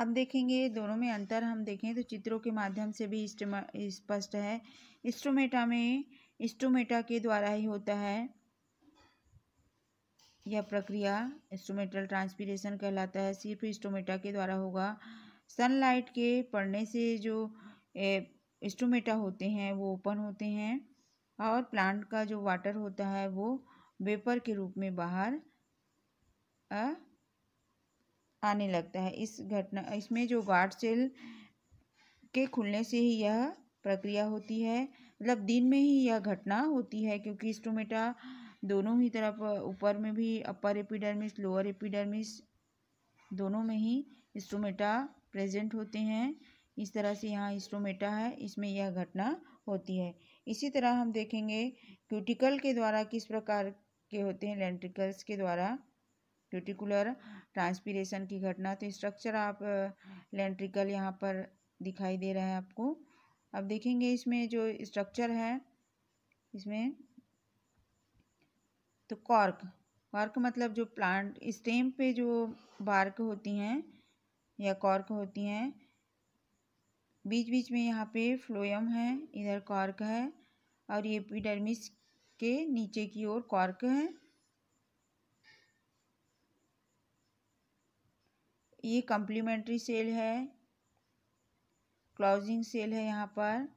अब देखेंगे दोनों में अंतर हम देखें तो चित्रों के माध्यम से भी स्पष्ट है स्ट्रोमेटा में स्ट्रोमेटा के द्वारा ही होता है यह प्रक्रिया स्टोमेटल ट्रांसपीरेशन कहलाता है सिर्फ इस्टोमेटा के द्वारा होगा सनलाइट के पड़ने से जो स्टोमेटा होते हैं वो ओपन होते हैं और प्लांट का जो वाटर होता है वो वेपर के रूप में बाहर आ, आने लगता है इस घटना इसमें जो गार्ड सेल के खुलने से ही यह प्रक्रिया होती है मतलब दिन में ही यह घटना होती है क्योंकि स्टोमेटा दोनों ही तरफ ऊपर में भी अपर एपिडर्मिस लोअर एपिडर्मिस दोनों में ही स्टोमेटा प्रेजेंट होते हैं इस तरह से यहाँ स्टोमेटा है इसमें यह घटना होती है इसी तरह हम देखेंगे क्यूटिकल के द्वारा किस प्रकार के होते हैं लेंट्रिकल्स के द्वारा क्यूटिकुलर ट्रांसपीरेशन की घटना तो स्ट्रक्चर आप लेंट्रिकल यहाँ पर दिखाई दे रहा है आपको अब देखेंगे इसमें जो स्ट्रक्चर है इसमें तो कॉर्क कॉर्क मतलब जो प्लांट स्टेम पे जो बार्क होती हैं या कॉर्क होती हैं बीच बीच में यहाँ पे फ्लोयम है इधर कॉर्क है और ये एपिडर्मिस के नीचे की ओर कॉर्क है ये कम्प्लीमेंट्री सेल है क्लोजिंग सेल है यहाँ पर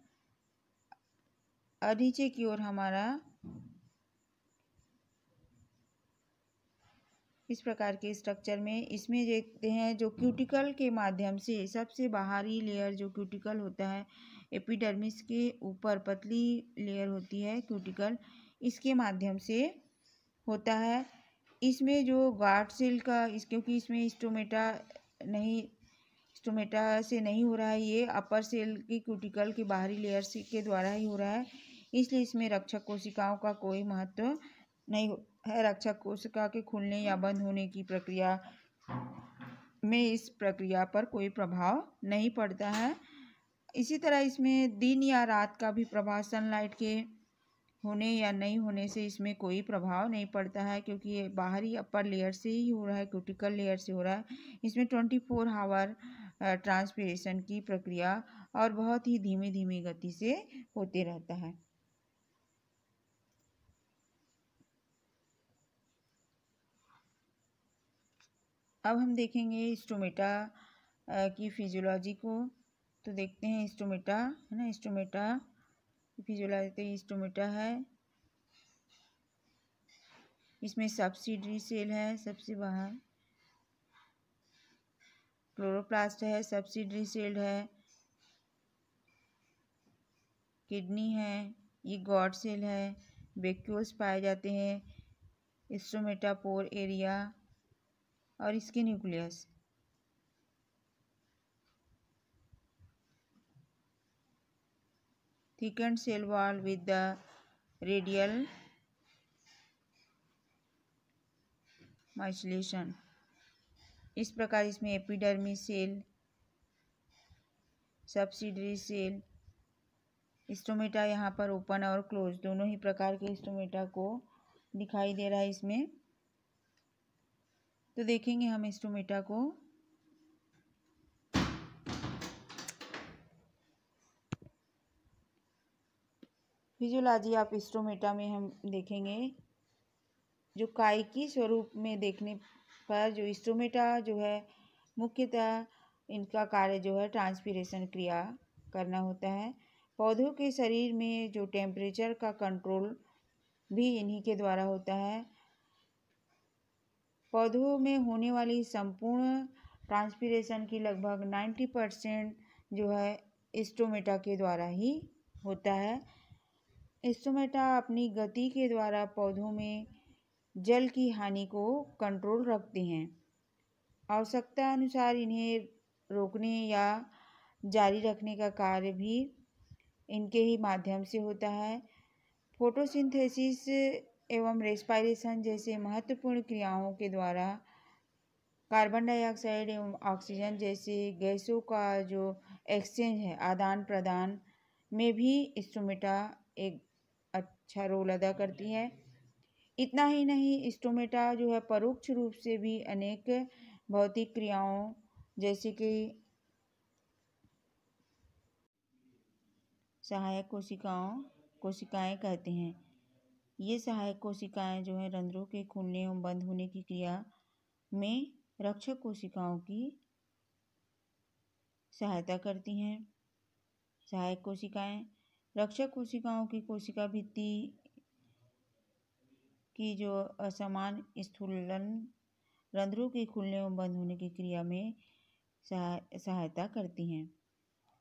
और नीचे की ओर हमारा इस प्रकार के स्ट्रक्चर में इसमें देखते हैं जो क्यूटिकल के माध्यम से सबसे बाहरी लेयर जो क्यूटिकल होता है एपिडर्मिस के ऊपर पतली लेयर होती है क्यूटिकल इसके माध्यम से होता है इसमें जो गार्ड सेल का इस क्योंकि इसमें स्टोमेटा नहीं स्टोमेटा से नहीं हो रहा है ये अपर सेल की क्यूटिकल की बाहरी लेयर से के द्वारा ही हो रहा है इसलिए इसमें रक्षक कोशिकाओं का कोई महत्व नहीं है रक्षक कोशिका के खुलने या बंद होने की प्रक्रिया में इस प्रक्रिया पर कोई प्रभाव नहीं पड़ता है इसी तरह इसमें दिन या रात का भी प्रभाव सनलाइट के होने या नहीं होने से इसमें कोई प्रभाव नहीं पड़ता है क्योंकि ये बाहरी अपर लेयर से ही हो रहा है क्यूटिकल लेयर से हो रहा है इसमें ट्वेंटी फोर हावर ट्रांसपीरेशन की प्रक्रिया और बहुत ही धीमे धीमे गति से होते रहता है अब हम देखेंगे स्टोमेटा की फिजियोलॉजी को तो देखते हैं स्टोमेटा है ना स्टोमेटा फिजियोलॉजिकल टोमेटा है इसमें सब्सिडरी सेल है सबसे बाहर क्लोरोप्लास्ट है सब्सिडरी सेल है किडनी है ये गॉड सेल है वेक्यूल्स पाए जाते हैं पोर एरिया और इसके nucleus thickened cell wall with the radial micellation इस प्रकार इसमें epidermal cell subsidiary cell stomata यहाँ पर ओपन और क्लोज दोनों ही प्रकार के स्टोमेटा को दिखाई दे रहा है इसमें तो देखेंगे हम स्टोमेटा को फिजियोलॉजी ऑफ स्ट्रोमेटा में हम देखेंगे जो कायकी स्वरूप में देखने पर जो स्ट्रोमेटा जो है मुख्यतः इनका कार्य जो है ट्रांसपीरेशन क्रिया करना होता है पौधों के शरीर में जो टेम्परेचर का कंट्रोल भी इन्हीं के द्वारा होता है पौधों में होने वाली संपूर्ण ट्रांसपीरेशन की लगभग नाइन्टी परसेंट जो है स्टोमेटा के द्वारा ही होता है स्टोमेटा अपनी गति के द्वारा पौधों में जल की हानि को कंट्रोल रखते हैं आवश्यकता अनुसार इन्हें रोकने या जारी रखने का कार्य भी इनके ही माध्यम से होता है फोटोसिंथेसिस एवं रेस्पायरेशन जैसे महत्वपूर्ण क्रियाओं के द्वारा कार्बन डाइऑक्साइड एवं ऑक्सीजन जैसे गैसों का जो एक्सचेंज है आदान प्रदान में भी स्टोमेटा एक अच्छा रोल अदा करती है इतना ही नहीं स्टोमेटा जो है परोक्ष रूप से भी अनेक भौतिक क्रियाओं जैसे कि सहायक कोशिकाओं कोशिकाएं कहते हैं ये सहायक कोशिकाएं जो है रंध्रों के खुलने एवं बंद होने की क्रिया में रक्षक कोशिकाओं की सहायता करती हैं सहायक कोशिकाएं रक्षक कोशिकाओं की कोशिका भित्ति की जो असमान स्थूलन रंध्रों के खुलने और बंद होने की क्रिया में सहायता करती हैं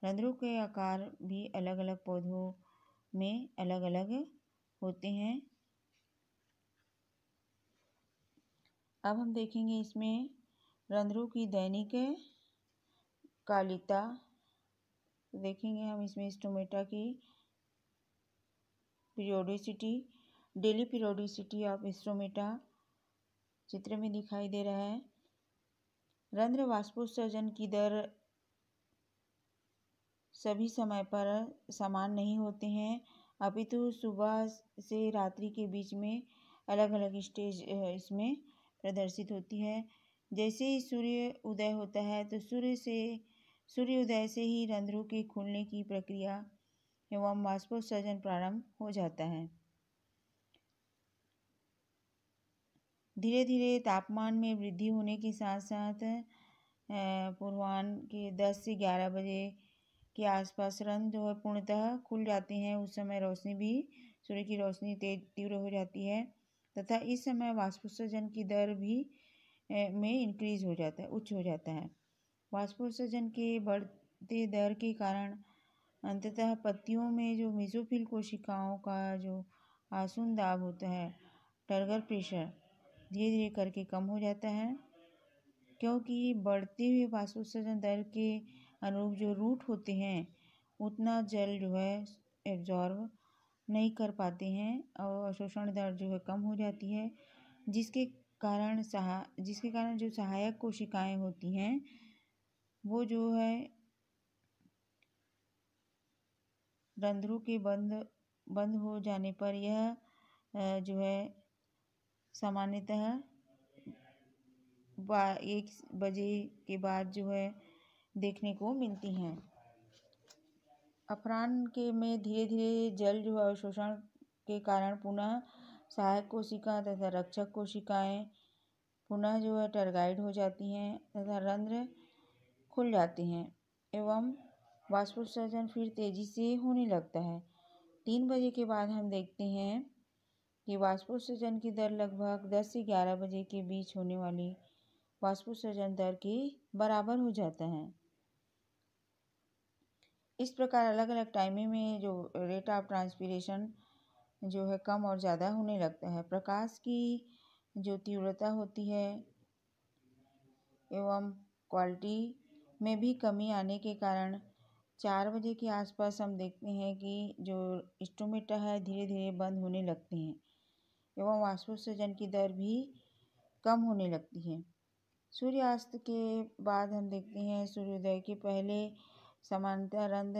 रंध्रों के आकार भी अलग अलग पौधों में अलग अलग होते हैं अब हम देखेंगे इसमें रंध्रों की दैनिक कालिता देखेंगे हम इसमें स्टोमेटा की periodicity daily periodicity of stomata चित्र में दिखाई दे रहा है रंध्र वाष्पोत्सर्जन की दर सभी समय पर समान नहीं होते हैं अपितु सुबह से रात्रि के बीच में अलग अलग स्टेज इसमें प्रदर्शित होती है जैसे ही सूर्य उदय होता है तो सूर्य से सूर्योदय से ही रंध्रों के खुलने की प्रक्रिया एवं वाष्पोत्सर्जन प्रारंभ हो जाता है धीरे धीरे तापमान में वृद्धि होने के साथ साथ पूर्वान के 10 से 11 बजे के आसपास रंग जो है पूर्णतः खुल जाते हैं उस समय रोशनी भी सूर्य की रोशनी तेज तीव्र हो जाती है तथा इस समय वाष्पोत्सर्जन की दर भी में इंक्रीज हो जाता है उच्च हो जाता है वाष्पोत्सर्जन के बढ़ते दर के कारण अंततः पत्तियों में जो मिजोफिल कोशिकाओं का जो आसुन दाब होता है टर्गर प्रेशर धीरे धीरे करके कम हो जाता है क्योंकि बढ़ते हुए वाष्पोत्सर्जन दर के अनुरूप जो रूट होते हैं उतना जल जो है एब्जॉर्ब नहीं कर पाते हैं और शोषण दर जो है कम हो जाती है जिसके कारण सहा जिसके कारण जो सहायक कोशिकाएं होती हैं वो जो है रंध्रों के बंद बंद हो जाने पर यह जो है सामान्यतः एक बजे के बाद जो है देखने को मिलती हैं अफरान के में धीरे धीरे जल जो है अवशोषण के कारण पुनः सहायक कोशिका तथा रक्षक कोशिकाएं पुनः जो है टर्गाइड हो जाती हैं तथा रंध्र खुल जाते हैं एवं वाष्पोत्सर्जन फिर तेज़ी से होने लगता है तीन बजे के बाद हम देखते हैं कि वाष्पोत्सर्जन की दर लगभग दस से ग्यारह बजे के बीच होने वाली वाष्पोत्सर्जन दर के बराबर हो जाता है इस प्रकार अलग अलग टाइमिंग में जो रेट ऑफ ट्रांसपीरेशन जो है कम और ज़्यादा होने लगता है प्रकाश की जो तीव्रता होती है एवं क्वालिटी में भी कमी आने के कारण चार बजे के आसपास हम देखते हैं कि जो स्टोमेटा है धीरे धीरे बंद होने लगते हैं एवं वाष्पोत्सर्जन की दर भी कम होने लगती है सूर्यास्त के बाद हम देखते हैं सूर्योदय के पहले समानता रंध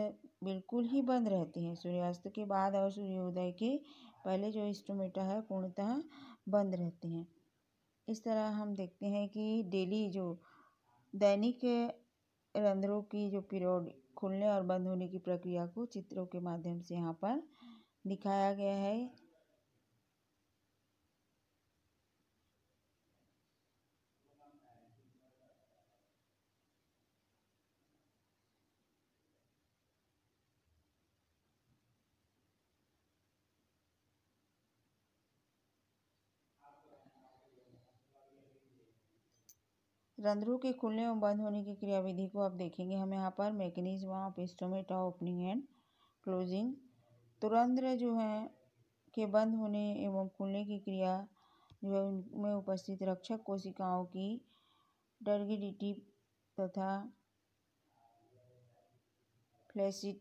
बिल्कुल ही बंद रहते हैं सूर्यास्त के बाद और सूर्योदय के पहले जो स्टोमेटा है पूर्णतः बंद रहते हैं इस तरह हम देखते हैं कि डेली जो दैनिक रंध्रों की जो पीरियड खुलने और बंद होने की प्रक्रिया को चित्रों के माध्यम से यहाँ पर दिखाया गया है रंध्रों के खुलने और बंद होने की क्रियाविधि को आप देखेंगे हम यहाँ पर mechanism of stomata opening and closing तो रंध्र जो है के बंद होने एवं खुलने की क्रिया जो है उनमें उपस्थित रक्षक कोशिकाओं की डर्गिडिटी तथा फ्लैसिड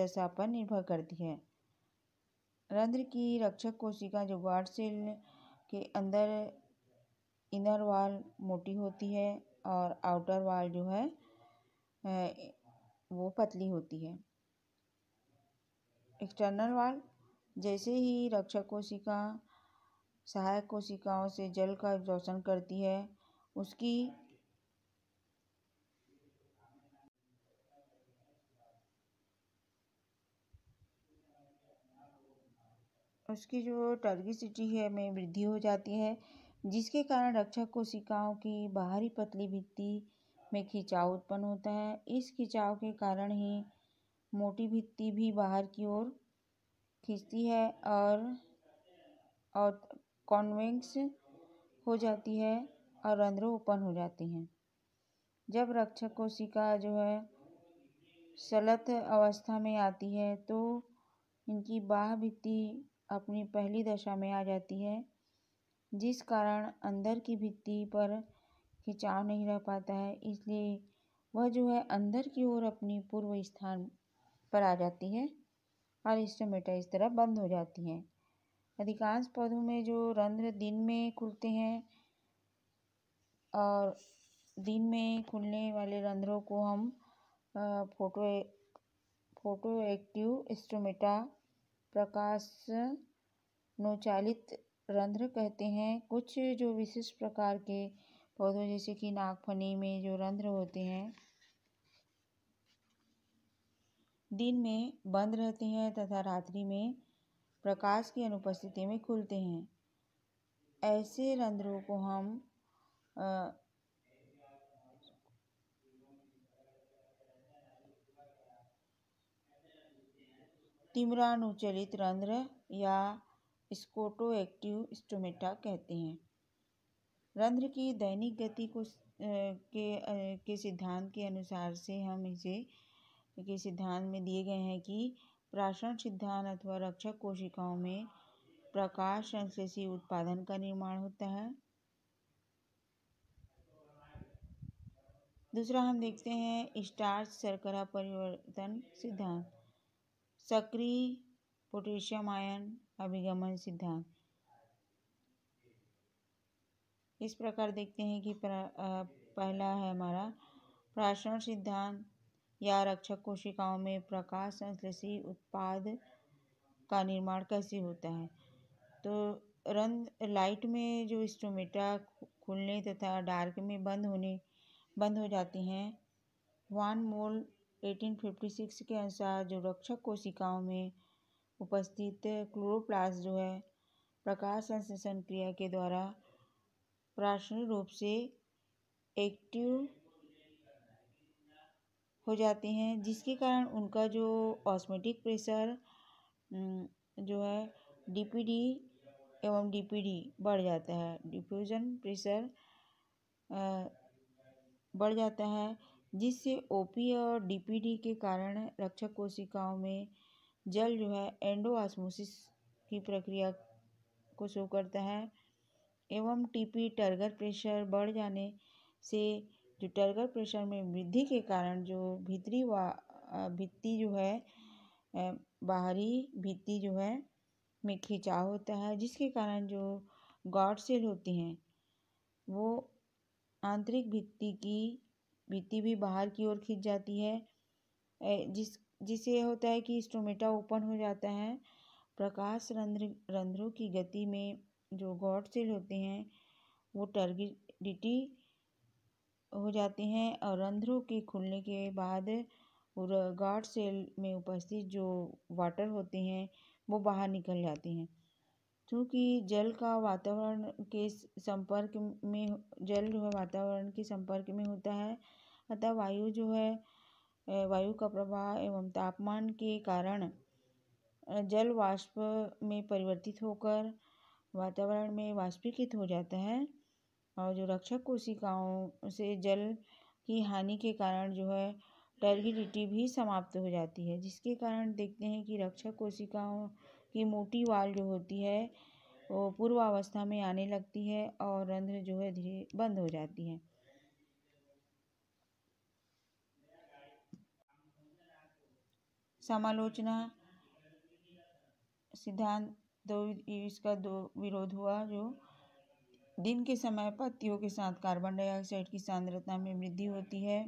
दशा पर निर्भर करती है रंध्र की रक्षक कोशिका जो वार्ड सेल के अंदर इनर वॉल मोटी होती है और आउटर वॉल जो है वो पतली होती है एक्सटर्नल वॉल जैसे ही रक्षक कोशिका सहायक कोशिकाओं से जल का शोषण करती है उसकी उसकी जो टर्गिसिटी है में वृद्धि हो जाती है जिसके कारण रक्षक कोशिकाओं की बाहरी पतली भित्ति में खिंचाव उत्पन्न होता है इस खिंचाव के कारण ही मोटी भित्ति भी बाहर की ओर खींचती है और और कॉन्वेक्स हो जाती है और रंध्रों उत्पन्न हो जाती हैं जब रक्षक कोशिका जो है सलत अवस्था में आती है तो इनकी बाह भित्ति अपनी पहली दशा में आ जाती है जिस कारण अंदर की भित्ति पर खिंचाव नहीं रह पाता है इसलिए वह जो है अंदर की ओर अपनी पूर्व स्थान पर आ जाती है और स्टोमेटा इस तरह बंद हो जाती हैं अधिकांश पौधों में जो रंध्र दिन में खुलते हैं और दिन में खुलने वाले रंध्रों को हम फोटो फोटो एक्टिव स्टोमेटा प्रकाश नोचालित रंध्र कहते हैं कुछ जो विशिष्ट प्रकार के पौधों जैसे कि नागफनी में जो रंध्र होते हैं दिन में बंद रहते हैं तथा रात्रि में प्रकाश की अनुपस्थिति में खुलते हैं ऐसे रंध्रों को हम तिमरानुचलित रंध्र या स्कोटो एक्टिव स्टोमेटा कहते हैं रंध्र की दैनिक गति को के के सिद्धांत के अनुसार से हम इसे के सिद्धांत में दिए गए हैं कि प्राशन सिद्धांत अथवा रक्षक कोशिकाओं में प्रकाश संश्लेषी उत्पादन का निर्माण होता है दूसरा हम देखते हैं स्टार्च शर्करा परिवर्तन सिद्धांत सक्रिय पोटेशियम आयन अभिगमन सिद्धांत इस प्रकार देखते हैं कि पहला है हमारा प्राशन सिद्धांत या रक्षक कोशिकाओं में प्रकाश संश्लेषी उत्पाद का निर्माण कैसे होता है तो रन लाइट में जो स्टोमेटा खुलने तथा डार्क में बंद होने बंद हो जाती हैं वन मोल 1856 के अनुसार जो रक्षक कोशिकाओं में उपस्थित क्लोरोप्लास्ट जो है प्रकाश संश्लेषण क्रिया के द्वारा प्राषणिक रूप से एक्टिव हो जाते हैं जिसके कारण उनका जो ऑस्मेटिक प्रेशर जो है डीपीडी एवं डीपीडी बढ़ जाता है डिफ्यूजन प्रेशर बढ़ जाता है जिससे ओपी और डीपीडी के कारण रक्षक कोशिकाओं में जल जो है एंडो आसमोसिस की प्रक्रिया को शो करता है एवं टीपी टर्गर प्रेशर बढ़ जाने से जो टर्गर प्रेशर में वृद्धि के कारण जो भीतरी व भित्ति जो है बाहरी भित्ती जो है में खिंचाव होता है जिसके कारण जो गॉड सेल होती हैं वो आंतरिक भित्ती की भित्ती भी बाहर की ओर खिंच जाती है जिस जिससे यह होता है कि स्टोमेटा ओपन हो जाता है प्रकाश रंध्र रंध्रों की गति में जो गॉड सेल होते हैं वो टर्गिडिटी हो जाते हैं और रंध्रों के खुलने के बाद गॉड सेल में उपस्थित जो वाटर होते हैं वो बाहर निकल जाते हैं क्योंकि जल का वातावरण के संपर्क में जल जो है वातावरण के संपर्क में होता है अतः वायु जो है वायु का प्रवाह एवं तापमान के कारण जल वाष्प में परिवर्तित होकर वातावरण में वाष्पीकृत हो जाता है और जो रक्षक कोशिकाओं से जल की हानि के कारण जो है टर्गिडिटी भी समाप्त हो जाती है जिसके कारण देखते हैं कि रक्षक कोशिकाओं की मोटी वाल जो होती है वो पूर्वावस्था में आने लगती है और रंध्र जो है धीरे बंद हो जाती है समालोचना सिद्धांत दो इसका दो विरोध हुआ जो दिन के समय पत्तियों के साथ कार्बन डाइऑक्साइड की सांद्रता में वृद्धि होती है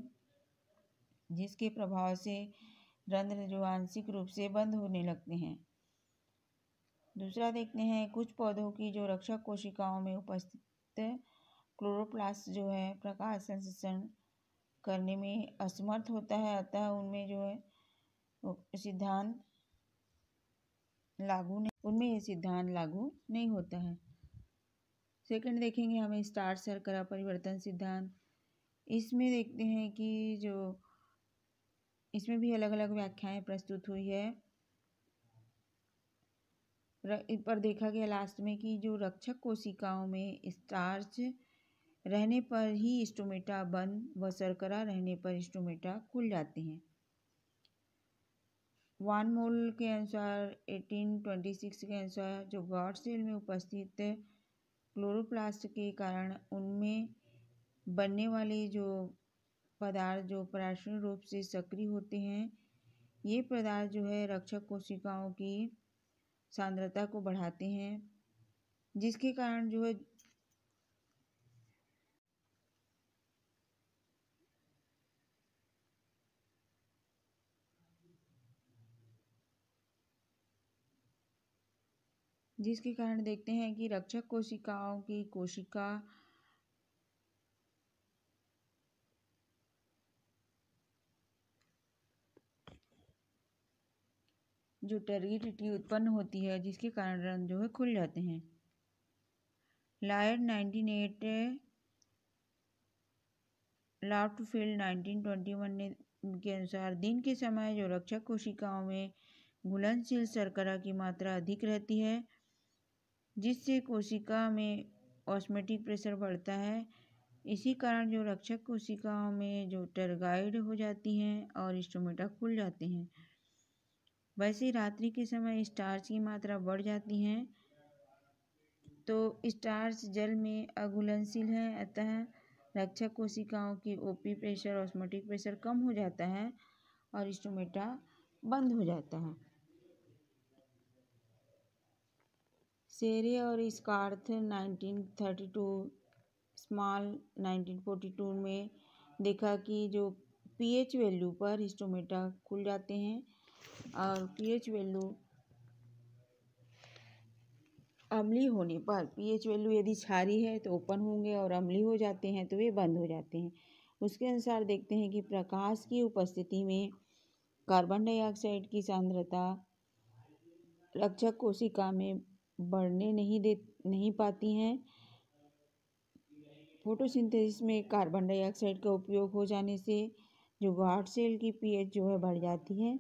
जिसके प्रभाव से रंध्र जो आंशिक रूप से बंद होने लगते हैं दूसरा देखते हैं कुछ पौधों की जो रक्षक कोशिकाओं में उपस्थित क्लोरोप्लास्ट जो है प्रकाश संश्लेषण करने में असमर्थ होता है अतः उनमें जो है सिद्धांत लागू नहीं उनमें ये सिद्धांत लागू नहीं होता है सेकंड देखेंगे हमें स्टार सरकरा परिवर्तन सिद्धांत इसमें देखते हैं कि जो इसमें भी अलग अलग व्याख्याएं प्रस्तुत हुई है पर देखा गया लास्ट में कि जो रक्षक कोशिकाओं में स्टार्च रहने पर ही स्टोमेटा बंद व शर्करा रहने पर स्टोमेटा खुल जाते हैं वान मोल के अनुसार 1826 के अनुसार जो गॉड सेल में उपस्थित क्लोरोप्लास्ट के कारण उनमें बनने वाले जो पदार्थ जो पराश्रण रूप से सक्रिय होते हैं ये पदार्थ जो है रक्षक कोशिकाओं की सांद्रता को बढ़ाते हैं जिसके कारण जो है जिसके कारण देखते हैं कि रक्षक कोशिकाओं की कोशिका जो टर्गिटिटी उत्पन्न होती है जिसके कारण रंग जो है खुल जाते हैं Lloyd nineteen eight Loftfield nineteen twenty one ने के अनुसार दिन के समय जो रक्षक कोशिकाओं में घुलनशील सरकरा की मात्रा अधिक रहती है जिससे कोशिका में ऑस्मेटिक प्रेशर बढ़ता है इसी कारण जो रक्षक कोशिकाओं में जो टर्गाइड हो जाती हैं और स्टोमेटा खुल जाते हैं वैसे रात्रि के समय स्टार्च की मात्रा बढ़ जाती है तो स्टार्च जल में अघुलनशील है अतः रक्षक कोशिकाओं की ओपी प्रेशर ऑस्मेटिक प्रेशर कम हो जाता है और स्टोमेटा बंद हो जाता है शेरे और इसका अर्थ टू स्मॉल टू में देखा कि जो पीएच वैल्यू पर हिस्टोमेटा खुल जाते हैं और पीएच वैल्यू अमली होने पर पीएच वैल्यू यदि छारी है तो ओपन होंगे और अमली हो जाते हैं तो वे बंद हो जाते हैं उसके अनुसार देखते हैं कि प्रकाश की उपस्थिति में कार्बन डाइऑक्साइड की सांद्रता रक्षक कोशिका में बढ़ने नहीं दे नहीं पाती हैं फोटोसिंथेसिस में कार्बन डाइऑक्साइड का उपयोग हो जाने से जो गार्ड सेल की पीएच जो है बढ़ जाती है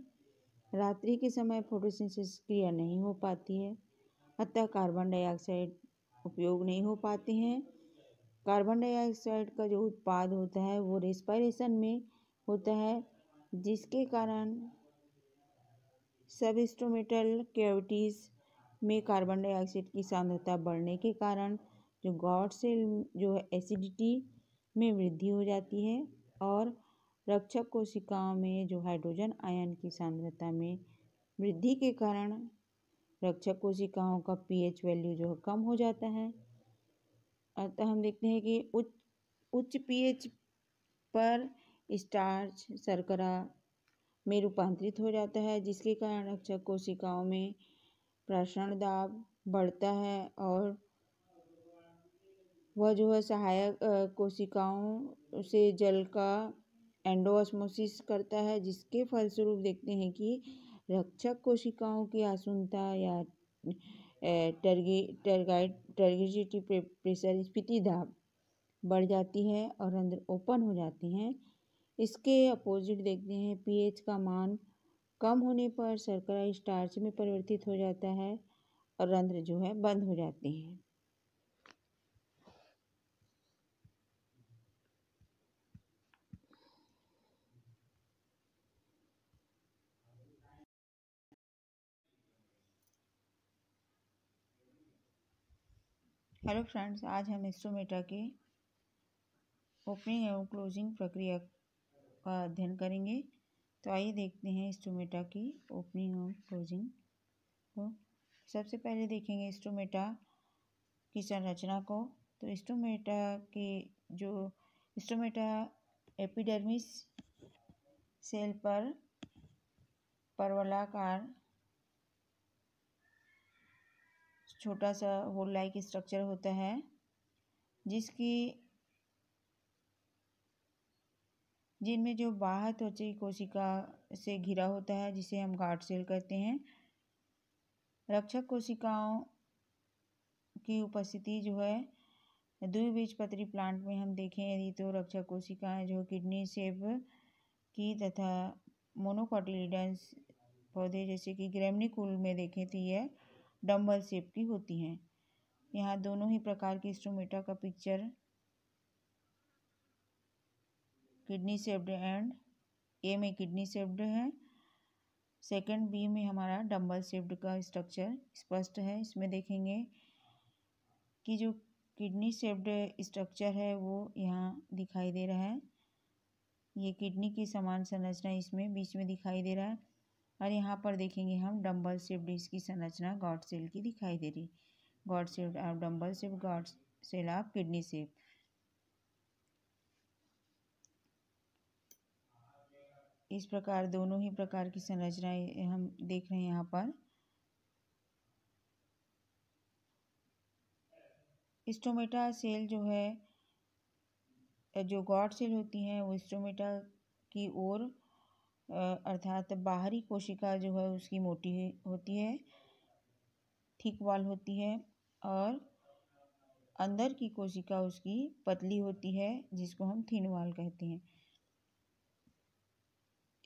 रात्रि के समय फोटोसिंथेसिस क्रिया नहीं हो पाती है अतः कार्बन डाइऑक्साइड उपयोग नहीं हो पाते हैं कार्बन डाइऑक्साइड का जो उत्पाद होता है वो रेस्पायरेशन में होता है जिसके कारण सब स्टोमेटल कैविटीज़ में कार्बन डाइऑक्साइड की सांद्रता बढ़ने के कारण जो गॉड सेल जो है एसिडिटी में वृद्धि हो जाती है और रक्षक कोशिकाओं में जो हाइड्रोजन आयन की सांद्रता में वृद्धि के कारण रक्षक कोशिकाओं का पीएच वैल्यू जो है कम हो जाता है अतः हम देखते हैं कि उच्च उच्च पीएच पर स्टार्च शर्करा में रूपांतरित हो जाता है जिसके कारण रक्षक कोशिकाओं में प्रसरण दाब बढ़ता है और वह जो है सहायक कोशिकाओं से जल का एंडोस्मोसिस करता है जिसके फलस्वरूप देखते हैं कि रक्षक कोशिकाओं की आसुनता या टर्गी टर्गाइट टर्गिजिटी प्रेशर स्फीति दाब बढ़ जाती है और अंदर ओपन हो जाती हैं इसके अपोजिट देखते हैं पीएच का मान कम होने पर शर्करा स्टार्च में परिवर्तित हो जाता है और रंध्र जो है बंद हो जाते हैं हेलो फ्रेंड्स आज हम इंस्ट्रोमेटा के ओपनिंग एवं क्लोजिंग प्रक्रिया का अध्ययन करेंगे तो आइए देखते हैं स्टोमेटा की ओपनिंग और क्लोजिंग को सबसे पहले देखेंगे स्टोमेटा की संरचना को तो स्टोमेटा के जो स्टोमेटा एपिडर्मिस सेल पर परवलाकार छोटा सा होल लाइक स्ट्रक्चर होता है जिसकी जिनमें जो बाह्य त्वचीय कोशिका से घिरा होता है जिसे हम गार्ड सेल कहते हैं रक्षक कोशिकाओं की उपस्थिति जो है द्विबीजपत्री प्लांट में हम देखें यदि तो रक्षक कोशिकाएं जो किडनी सेब की तथा मोनोकॉटिलिडन्स पौधे जैसे कि ग्रेमनिकुल में देखें तो यह डम्बल सेप की होती हैं यहाँ दोनों ही प्रकार की स्टोमेटा का picture kidney shaped and a में किडनी सेप्ड है सेकंड बी में हमारा डम्बल सेप्ड का स्ट्रक्चर स्पष्ट है इसमें देखेंगे कि जो किडनी सेफ्ड स्ट्रक्चर है वो यहाँ दिखाई दे रहा है ये किडनी की समान संरचना इसमें बीच में दिखाई दे रहा है और यहाँ पर देखेंगे हम डम्बल सेप्ड इसकी संरचना गॉड सेल की दिखाई दे रही गॉड सेफ्ड आप डम्बल सेप्ड गॉड सेल आप किडनी सेप्ड इस प्रकार दोनों ही प्रकार की संरचनाएं हम देख रहे हैं यहाँ पर स्टोमेटा सेल जो है जो गॉड सेल होती हैं वो स्टोमेटा की ओर अर्थात बाहरी कोशिका जो है उसकी मोटी होती है ठीक वाल होती है और अंदर की कोशिका उसकी पतली होती है जिसको हम थिन वाल कहते हैं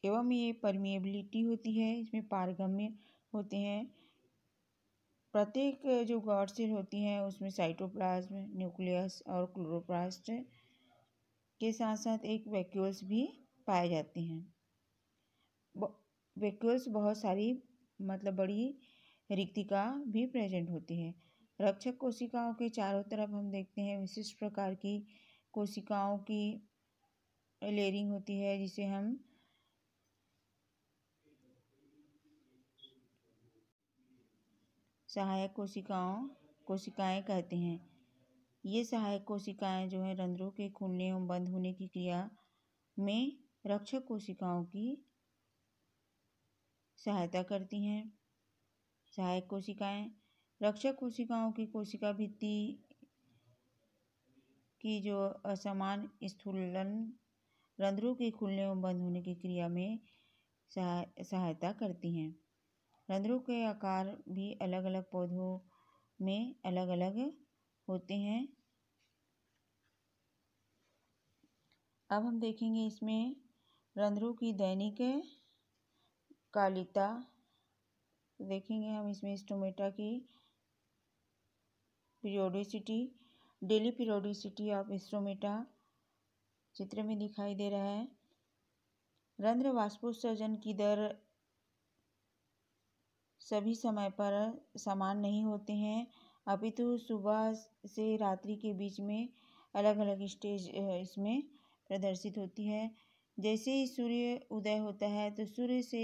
एवं ये परमिएबिलिटी होती है इसमें पारगम्य होते हैं प्रत्येक जो गॉड सेल होती हैं उसमें साइटोप्लाज्म न्यूक्लियस और क्लोरोप्लास्ट के साथ साथ एक वैक्यूल्स भी पाए जाते हैं वैक्यूल्स बहुत सारी मतलब बड़ी रिक्तिका भी प्रेजेंट होती है रक्षक कोशिकाओं के चारों तरफ हम देखते हैं विशिष्ट प्रकार की कोशिकाओं की लेयरिंग होती है जिसे हम सहायक कोशिकाओं कोशिकाएँ कहते हैं ये सहायक कोशिकाएँ जो हैं रंध्रों के खुलने एवं बंद होने की क्रिया में रक्षक कोशिकाओं की सहायता करती हैं सहायक कोशिकाएं रक्षक कोशिकाओं की कोशिका भित्ति की जो असमान स्थूलन रंध्रों के खुलने एवं बंद होने की क्रिया में सहायता करती हैं रंध्रों के आकार भी अलग अलग पौधों में अलग अलग होते हैं अब हम देखेंगे इसमें रंध्रों की दैनिक कालिता देखेंगे हम इसमें स्टोमेटा की periodicity daily periodicity of stomata चित्र में दिखाई दे रहा है रंध्र वाष्पोत्सर्जन की दर सभी समय पर समान नहीं होते हैं अपितु सुबह से रात्रि के बीच में अलग अलग स्टेज इसमें प्रदर्शित होती है जैसे ही सूर्य उदय होता है तो सूर्य से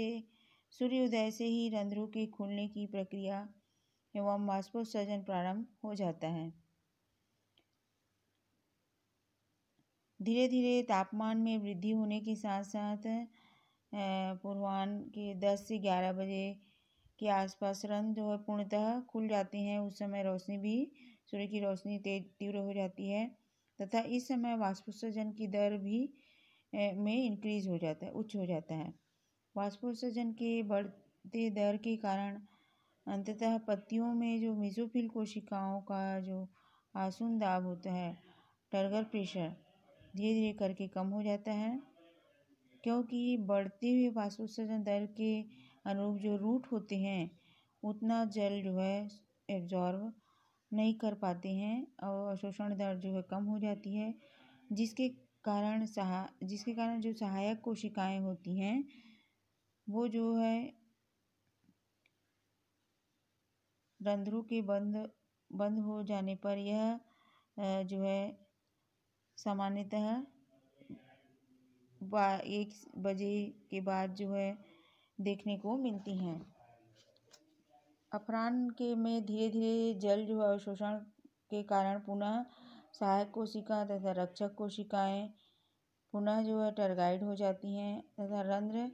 सूर्योदय से ही रंध्रों के खुलने की प्रक्रिया एवं वाष्पोत्सर्जन प्रारंभ हो जाता है धीरे धीरे तापमान में वृद्धि होने के साथ साथ पूर्वान्न के दस से ग्यारह बजे के आसपास रंग जो है पूर्णतः खुल जाते हैं उस समय रोशनी भी सूर्य की रोशनी तेज तीव्र हो जाती है तथा इस समय वाष्पोत्सर्जन की दर भी में इंक्रीज हो जाता है उच्च हो जाता है वाष्पोत्सर्जन के बढ़ते दर के कारण अंततः पत्तियों में जो मिजोफिल कोशिकाओं का जो आसून दाब होता है टर्गर प्रेशर धीरे धीरे करके कम हो जाता है क्योंकि बढ़ते हुए वाष्पोत्सर्जन दर के अनुरूप जो रूट होते हैं उतना जल जो है एब्जॉर्व नहीं कर पाते हैं और अवशोषण दर जो है कम हो जाती है जिसके कारण सहा जिसके कारण जो सहायक कोशिकाएं होती हैं वो जो है रंध्रों के बंद बंद हो जाने पर यह जो है सामान्यतः एक बजे के बाद जो है देखने को मिलती हैं अपराह के में धीरे धीरे जल जो है अवशोषण के कारण पुनः सहायक कोशिका तथा रक्षक कोशिकाएं पुनः जो है टर्गाइड हो जाती हैं तथा रंध्र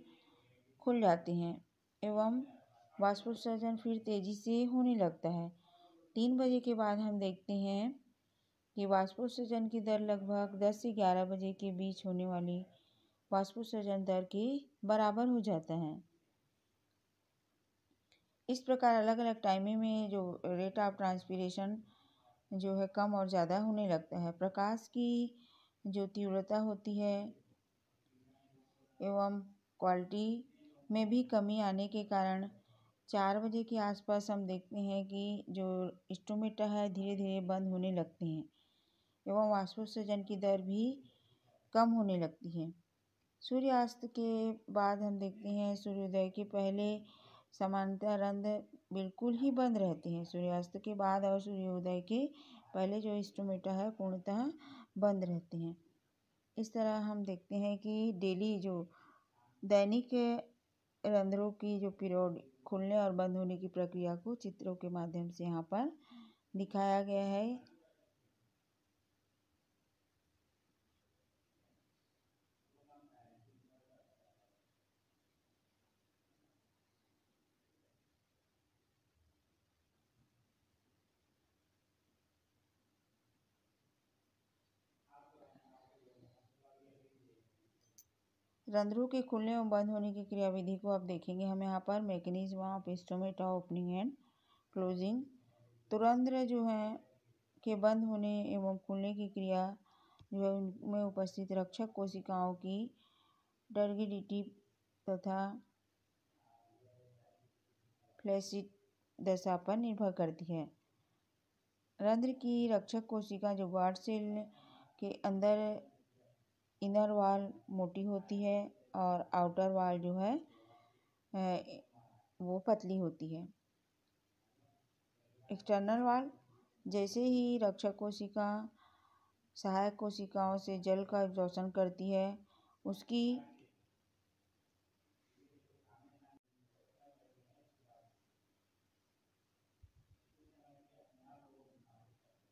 खुल जाते हैं एवं वाष्पोत्सर्जन फिर तेजी से होने लगता है तीन बजे के बाद हम देखते हैं कि वाष्पोत्सर्जन की दर लगभग दस से ग्यारह बजे के बीच होने वाली वाष्पोत्सर्जन दर के बराबर हो जाता है इस प्रकार अलग अलग टाइमिंग में जो रेट ऑफ ट्रांसपीरेशन जो है कम और ज़्यादा होने लगता है प्रकाश की जो तीव्रता होती है एवं क्वालिटी में भी कमी आने के कारण चार बजे के आसपास हम देखते हैं कि जो स्टोमेटा है धीरे धीरे बंद होने लगते हैं एवं वाष्पोत्सर्जन की दर भी कम होने लगती है सूर्यास्त के बाद हम देखते हैं सूर्योदय के पहले समांतरान्तर बिल्कुल ही बंद रहते हैं सूर्यास्त के बाद और सूर्योदय के पहले जो इस्टोमेटा है पूर्णतः बंद रहते हैं इस तरह हम देखते हैं कि डेली जो दैनिक रंध्रों की जो पीरियड खुलने और बंद होने की प्रक्रिया को चित्रों के माध्यम से यहाँ पर दिखाया गया है रंध्रों के खुलने और बंद होने की क्रियाविधि को आप देखेंगे हम यहाँ पर mechanism of stomata opening and closing तो रंध्र जो है के बंद होने एवं खुलने की क्रिया जो है उनमें उपस्थित रक्षक कोशिकाओं की डर्गिडिटी तथा फ्लैसिड दशा पर निर्भर करती है रंध्र की रक्षक कोशिका जो वार्ड सेल के अंदर इनर वॉल मोटी होती है और आउटर वॉल जो है वो पतली होती है एक्सटर्नल वॉल जैसे ही रक्षक कोशिका सहायक कोशिकाओं से जल का शोषण करती है उसकी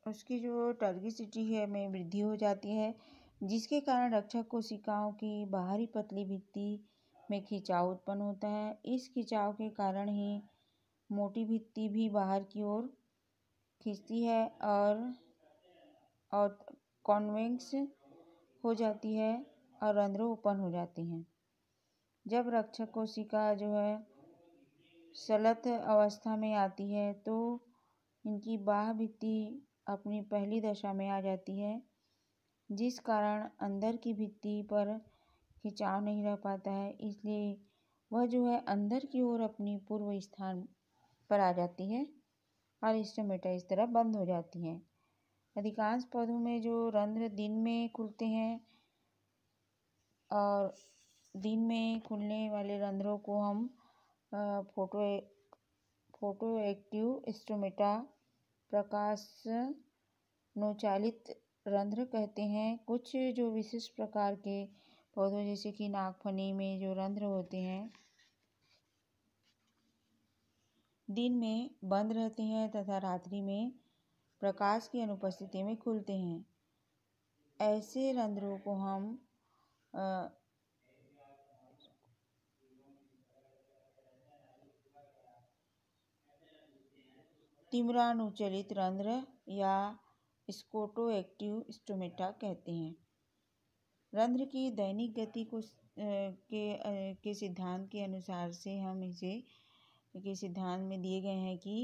उसकी जो टर्गिसिटी है में वृद्धि हो जाती है जिसके कारण रक्षक कोशिकाओं की बाहरी पतली भित्ति में खिंचाव उत्पन्न होता है इस खिंचाव के कारण ही मोटी भित्ति भी बाहर की ओर खींचती है और और कॉन्वेक्स हो जाती है और रंध्रों उत्पन्न हो जाती हैं जब रक्षक कोशिका जो है सलत अवस्था में आती है तो इनकी बाह भित्ति अपनी पहली दशा में आ जाती है जिस कारण अंदर की भित्ति पर खिंचाव नहीं रह पाता है इसलिए वह जो है अंदर की ओर अपनी पूर्व स्थान पर आ जाती है और स्टोमेटा इस तरह बंद हो जाती हैं अधिकांश पौधों में जो रंध्र दिन में खुलते हैं और दिन में खुलने वाले रंध्रों को हम फोटो फोटो एक्टिव स्टोमेटा प्रकाश नोचालित रंध्र कहते हैं कुछ जो विशिष्ट प्रकार के पौधों जैसे कि नागफनी में जो रंध्र होते हैं दिन में बंद रहते हैं तथा रात्रि में प्रकाश की अनुपस्थिति में खुलते हैं ऐसे रंध्रों को हम तिमरानुचलित रंध्र या स्कोटो एक्टिव स्टोमेटा कहते हैं रंध्र की दैनिक गति को के के सिद्धांत के अनुसार से हम इसे के सिद्धांत में दिए गए हैं कि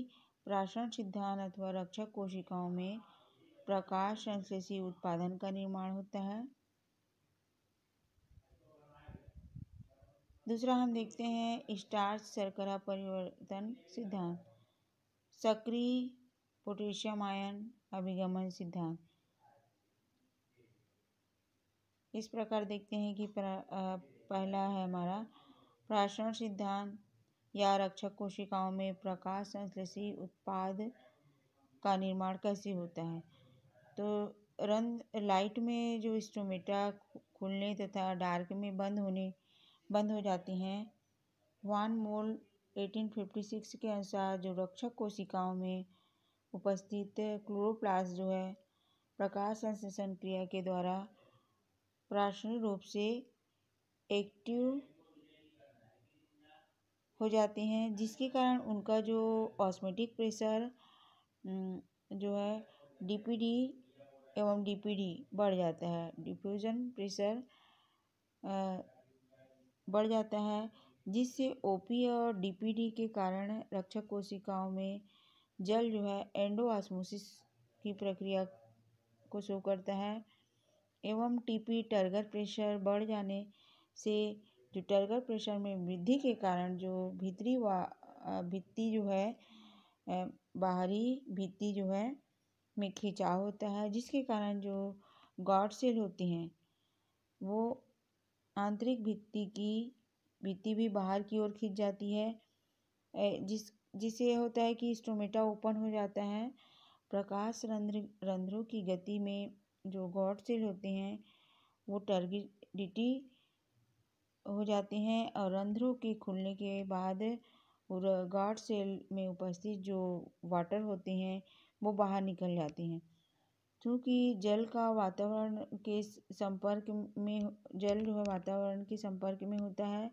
प्राशन सिद्धांत अथवा रक्षक कोशिकाओं में प्रकाश संश्लेषी उत्पादन का निर्माण होता है दूसरा हम देखते हैं स्टार्च शर्करा परिवर्तन सिद्धांत सक्रिय पोटेशियम आयन अभिगमन सिद्धांत इस प्रकार देखते हैं कि पहला है हमारा प्राषण सिद्धांत या रक्षक कोशिकाओं में प्रकाश संश्लेषी उत्पाद का निर्माण कैसे होता है तो रन लाइट में जो स्टोमेटा खुलने तथा डार्क में बंद होने बंद हो जाते हैं वन मोल 1856 के अनुसार जो रक्षक कोशिकाओं में उपस्थित क्लोरोप्लास्ट जो है प्रकाश संश्लेषण क्रिया के द्वारा प्राणिक रूप से एक्टिव हो जाते हैं जिसके कारण उनका जो ऑस्मेटिक प्रेशर जो है डीपीडी एवं डीपीडी बढ़ जाता है डिफ्यूजन प्रेशर बढ़ जाता है जिससे ओपी और डीपीडी के कारण रक्षक कोशिकाओं में जल जो है आसमोसिस की प्रक्रिया को शो करता है एवं टीपी टर्गर प्रेशर बढ़ जाने से जो टर्गर प्रेशर में वृद्धि के कारण जो भीतरी व भित्ति जो है बाहरी भित्ति जो है में खिंचाव होता है जिसके कारण जो गॉड सेल होती हैं वो आंतरिक भित्ति की भित्ति भी बाहर की ओर खिंच जाती है जिस जिससे यह होता है कि स्टोमेटा ओपन हो जाता है प्रकाश रंध्र रंध्रों की गति में जो गॉड सेल होते हैं वो टर्गिडिटी हो जाते हैं और रंध्रों के खुलने के बाद गॉड सेल में उपस्थित जो वाटर होते हैं वो बाहर निकल जाते हैं क्योंकि जल का वातावरण के संपर्क में जल जो है वातावरण के संपर्क में होता है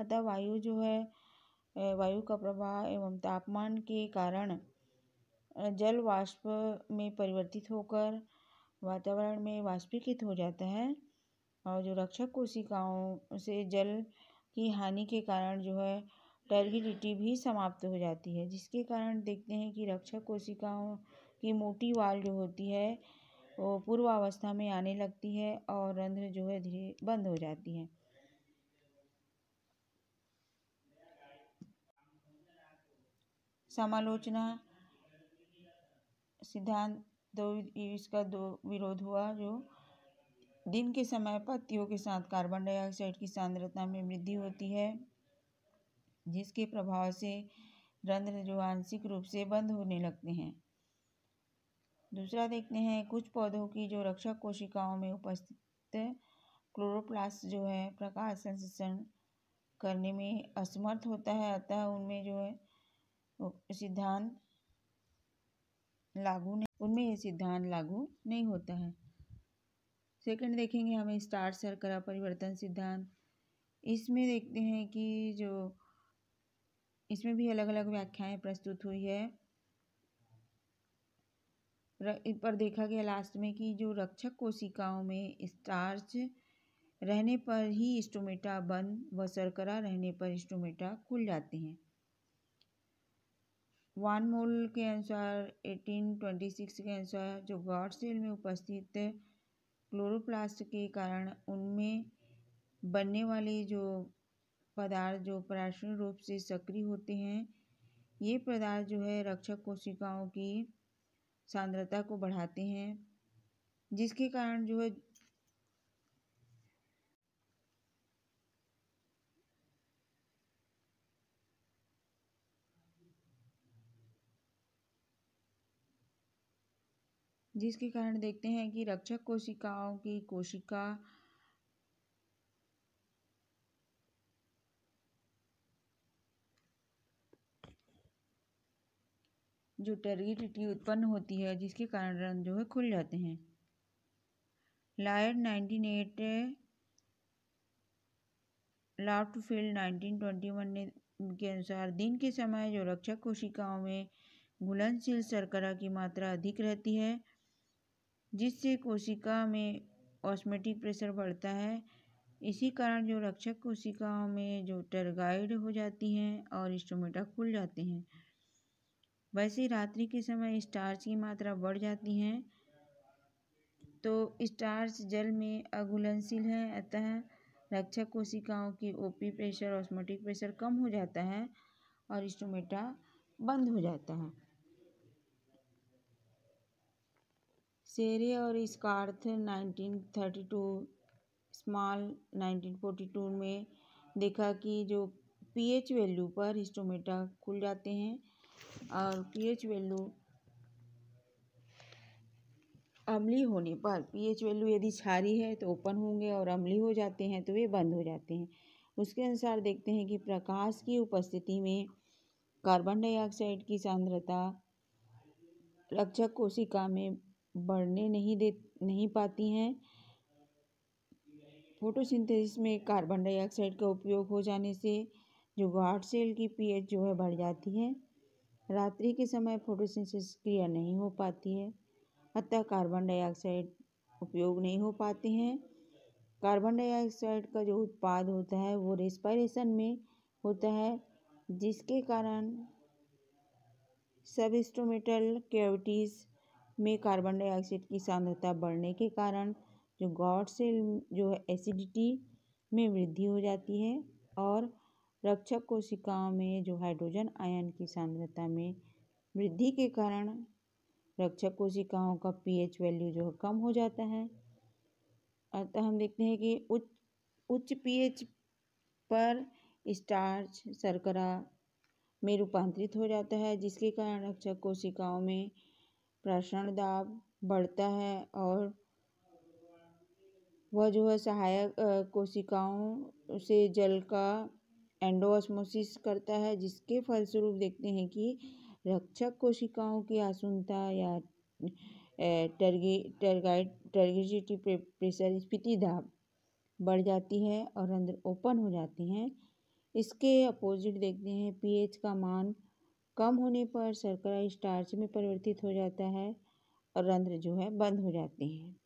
अतः वायु जो है वायु का प्रवाह एवं तापमान के कारण जल वाष्प में परिवर्तित होकर वातावरण में वाष्पीकृत हो जाता है और जो रक्षक कोशिकाओं से जल की हानि के कारण जो है टर्गिडिटी भी समाप्त हो जाती है जिसके कारण देखते हैं कि रक्षक कोशिकाओं की मोटी वाल जो होती है वो पूर्वावस्था में आने लगती है और रंध्र जो है धीरे बंद हो जाती है समालोचना सिद्धांत दो इसका दो विरोध हुआ जो दिन के समय पत्तियों के साथ कार्बन डाइऑक्साइड की सांद्रता में वृद्धि होती है जिसके प्रभाव से रंध्र जो आंशिक रूप से बंद होने लगते हैं दूसरा देखते हैं कुछ पौधों की जो रक्षक कोशिकाओं में उपस्थित क्लोरोप्लास्ट जो है प्रकाश संश्लेषण करने में असमर्थ होता है अतः उनमें जो है सिद्धांत लागू नहीं उनमें ये सिद्धांत लागू नहीं होता है सेकंड देखेंगे हमें स्टार सरकरा परिवर्तन सिद्धांत इसमें देखते हैं कि जो इसमें भी अलग अलग व्याख्याएं प्रस्तुत हुई है पर देखा गया लास्ट में कि जो रक्षक कोशिकाओं में स्टार्च रहने पर ही स्टोमेटा बंद व शर्करा रहने पर स्टोमेटा खुल जाते हैं वान मूल के अनुसार 1826 के अनुसार जो गॉड सेल में उपस्थित क्लोरोप्लास्ट के कारण उनमें बनने वाले जो पदार्थ जो पराश्रण रूप से सक्रिय होते हैं ये पदार्थ जो है रक्षक कोशिकाओं की सांद्रता को बढ़ाते हैं जिसके कारण जो है जिसके कारण देखते हैं कि रक्षक कोशिकाओं की कोशिका जो टर्गिटिटी उत्पन्न होती है जिसके कारण रंग जो है खुल जाते हैं Lloyd nineteen eight Loftfield nineteen twenty one ने के अनुसार दिन के समय जो रक्षक कोशिकाओं में घुलनशील शर्करा की मात्रा अधिक रहती है जिससे कोशिका में ऑस्मेटिक प्रेशर बढ़ता है इसी कारण जो रक्षक कोशिकाओं में जो टर्गाइड हो जाती हैं और स्टोमेटा खुल जाते हैं वैसे रात्रि के समय स्टार्च की मात्रा बढ़ जाती है तो स्टार्च जल में अघुलनशील है अतः रक्षक कोशिकाओं की ओपी प्रेशर ऑस्मेटिक प्रेशर कम हो जाता है और स्टोमेटा बंद हो जाता है शेरे और Scarth nineteen thirty two Small nineteen forty two में देखा कि जो पीएच वैल्यू पर हिस्टोमेटा खुल जाते हैं और पीएच वैल्यू अमली होने पर पीएच वैल्यू यदि छारी है तो ओपन होंगे और अमली हो जाते हैं तो वे बंद हो जाते हैं उसके अनुसार देखते हैं कि प्रकाश की उपस्थिति में कार्बन डाइऑक्साइड की सांद्रता रक्षक कोशिका में बढ़ने नहीं दे नहीं पाती हैं फोटोसिंथेसिस में कार्बन डाइऑक्साइड का उपयोग हो जाने से जो गार्ड सेल की पीएच जो है बढ़ जाती है रात्रि के समय फोटोसिंथेसिस क्रिया नहीं हो पाती है अतः कार्बन डाइऑक्साइड उपयोग नहीं हो पाते हैं कार्बन डाइऑक्साइड का जो उत्पाद होता है वो रेस्पायरेशन में होता है जिसके कारण सब सबस्टोमेटल कैविटीज़ में कार्बन डाइऑक्साइड की सांद्रता बढ़ने के कारण जो गॉड सेल जो है एसिडिटी में वृद्धि हो जाती है और रक्षक कोशिकाओं में जो हाइड्रोजन आयन की सांद्रता में वृद्धि के कारण रक्षक कोशिकाओं का पीएच वैल्यू जो है कम हो जाता है अतः हम देखते हैं कि उच्च उच्च पीएच पर स्टार्च शर्करा में रूपांतरित हो जाता है जिसके कारण रक्षक कोशिकाओं में प्रसरण दाब बढ़ता है और वह जो है सहायक कोशिकाओं से जल का एंडोस्मोसिस करता है जिसके फलस्वरूप देखते हैं कि रक्षक कोशिकाओं की आसुनता या टर्गी प्रेशर स्फीति दाब बढ़ जाती है और अंदर ओपन हो जाते हैं इसके अपोजिट देखते हैं पीएच का मान कम होने पर शर्करा स्टार्च में परिवर्तित हो जाता है और रंध्र जो है बंद हो जाते हैं